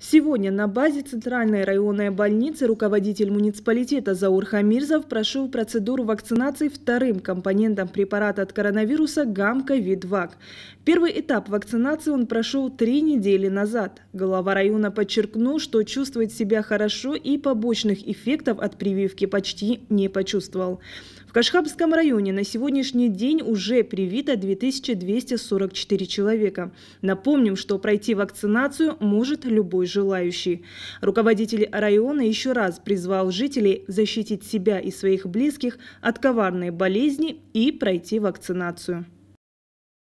Сегодня на базе Центральной районной больницы руководитель муниципалитета Заур Хамирзов прошел процедуру вакцинации вторым компонентом препарата от коронавируса гамма Первый этап вакцинации он прошел три недели назад. Глава района подчеркнул, что чувствует себя хорошо и побочных эффектов от прививки почти не почувствовал. В Кашхабском районе на сегодняшний день уже привито 2244 человека. Напомним, что пройти вакцинацию может любой желающий. Руководитель района еще раз призвал жителей защитить себя и своих близких от коварной болезни и пройти вакцинацию.